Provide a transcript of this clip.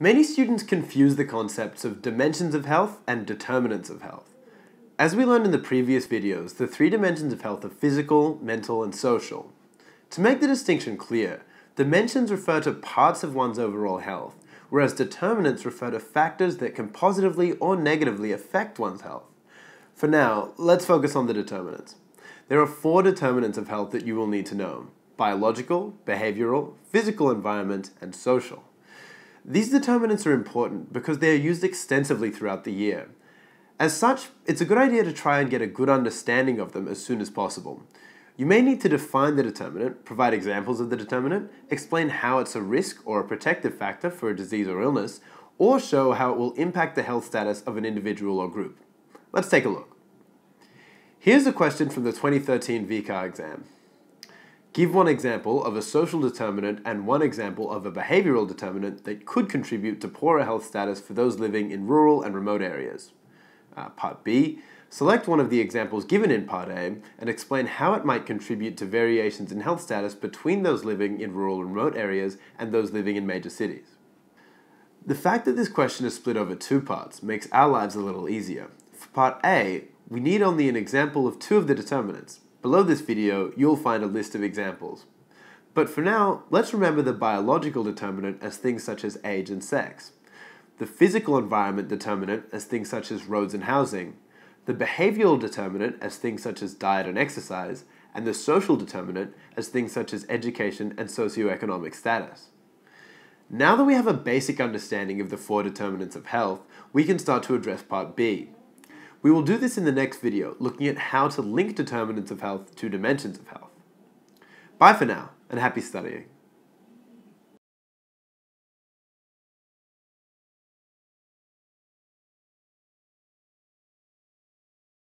Many students confuse the concepts of dimensions of health and determinants of health. As we learned in the previous videos, the three dimensions of health are physical, mental, and social. To make the distinction clear, dimensions refer to parts of one's overall health, whereas determinants refer to factors that can positively or negatively affect one's health. For now, let's focus on the determinants. There are four determinants of health that you will need to know biological, behavioral, physical environment, and social. These determinants are important because they are used extensively throughout the year. As such, it's a good idea to try and get a good understanding of them as soon as possible. You may need to define the determinant, provide examples of the determinant, explain how it's a risk or a protective factor for a disease or illness, or show how it will impact the health status of an individual or group. Let's take a look. Here's a question from the 2013 VCAR exam. Give one example of a social determinant and one example of a behavioral determinant that could contribute to poorer health status for those living in rural and remote areas. Uh, part B, select one of the examples given in Part A and explain how it might contribute to variations in health status between those living in rural and remote areas and those living in major cities. The fact that this question is split over two parts makes our lives a little easier. For Part A, we need only an example of two of the determinants, Below this video, you'll find a list of examples. But for now, let's remember the biological determinant as things such as age and sex, the physical environment determinant as things such as roads and housing, the behavioral determinant as things such as diet and exercise, and the social determinant as things such as education and socioeconomic status. Now that we have a basic understanding of the four determinants of health, we can start to address part B, we will do this in the next video, looking at how to link determinants of health to dimensions of health. Bye for now, and happy studying.